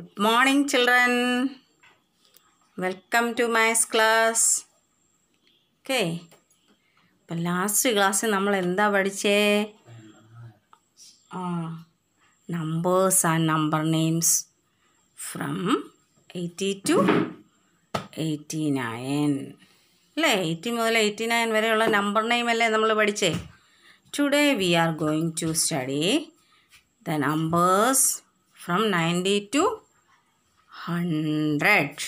Good morning children welcome to my class okay അപ്പം last ക്ലാസ്സിൽ നമ്മൾ എന്താ പഠിച്ചേ ആ numbers and number names from eighty to eighty nine അല്ലേ എയ്റ്റി മുതൽ എയ്റ്റി നയൻ വരെയുള്ള നമ്പർ നെയിം അല്ലേ നമ്മൾ പഠിച്ചേ today we are going to study the numbers from ninety to hundred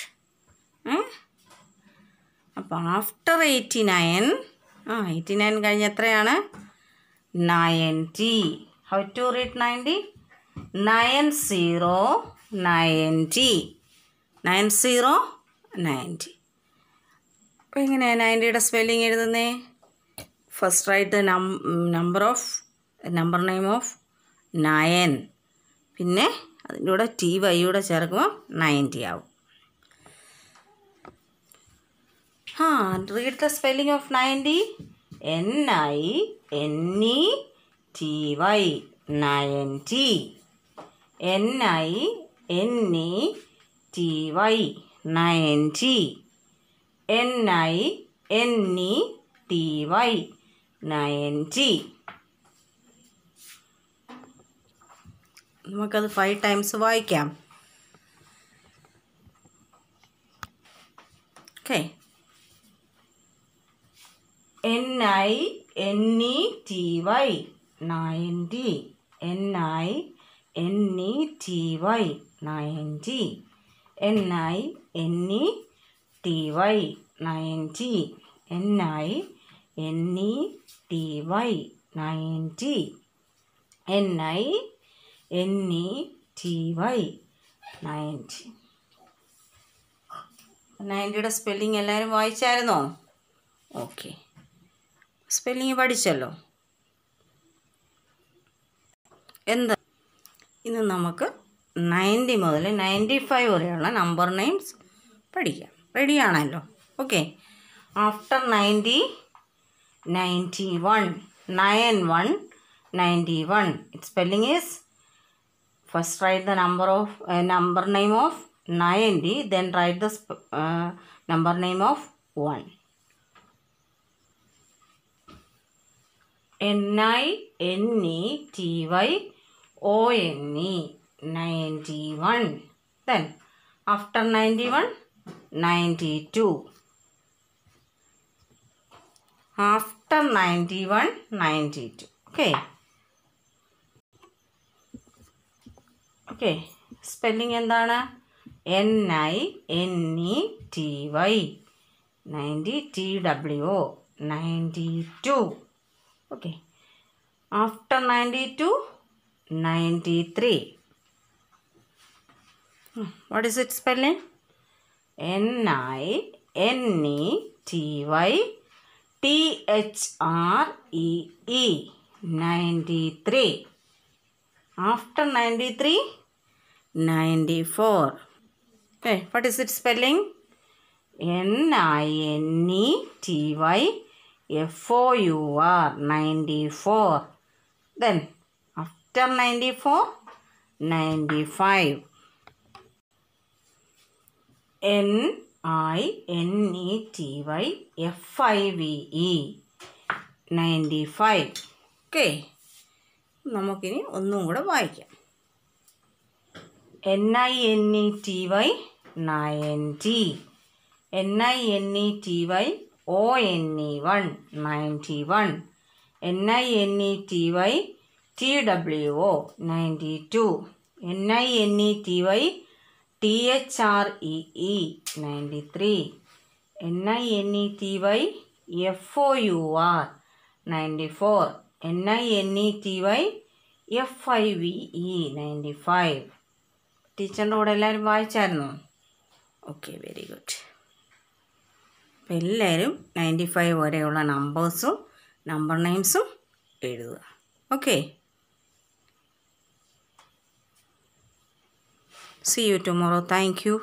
അപ്പം ആഫ്റ്റർ എയ്റ്റി നയൻ ആ എയ്റ്റി നയൻ കഴിഞ്ഞ് എത്രയാണ് ninety how to read ninety nine zero ninety nine zero ninety അപ്പോൾ എങ്ങനെയാണ് നയൻറ്റിയുടെ സ്പെല്ലിംഗ് എഴുതുന്നേ first write number of number name of nine പിന്നെ അതിൻ്റെ കൂടെ ടി വൈ കൂടെ ചേർക്കുമ്പോൾ നയൻറ്റി ആവും ആ read the spelling of ninety N I N E T Y ninety N I N E T Y ninety N I N E T Y ninety നമുക്കത് five times വായിക്കാം okay N I N E T Y ninety N I N E T Y ninety N I N E T Y ninety N I N E T Y ninety N I N E ninety നയൻറ്റിയുടെ spelling എല്ലാവരും വായിച്ചായിരുന്നോ okay spelling പഠിച്ചല്ലോ എന്താ ഇന്ന് നമുക്ക് ninety മുതൽ ninety five വരെയുള്ള number names പഠിക്കാം റെഡിയാണല്ലോ okay after ninety ninety one nine one ninety one it spelling is first write the number of uh, number name of 90 then write the uh, number name of 1 n i n e t y o n e 91 then after 91 92 after 91 92 okay okay spelling endana n i n e t y 90 t w o 92 okay after 92 93 what is it spelling n i n e t y t h r e e 93 after 93 94. Okay, what is its spelling? N-I-N-E-T-Y-F-O-U-R, 94. Then, after 94, 95. N-I-N-E-T-Y-F-I-V-E, 95. Okay. നമുക്കിനി ഒന്നും കൂടെ വായിക്കാം N I N E T Y ninety N I N E T Y O N E one ninety one N I N E T Y T W O ninety two N I N E T Y T H R E E ninety three N I N E T Y F O U R ninety four N I N E T Y F I V E ninety five ടീച്ചറിൻ്റെ കൂടെ എല്ലാവരും വായിച്ചായിരുന്നു okay very good അപ്പം എല്ലാവരും ninety five വരെയുള്ള നമ്പേഴ്സും നമ്പർ നെയിംസും എഴുതുക okay see you tomorrow thank U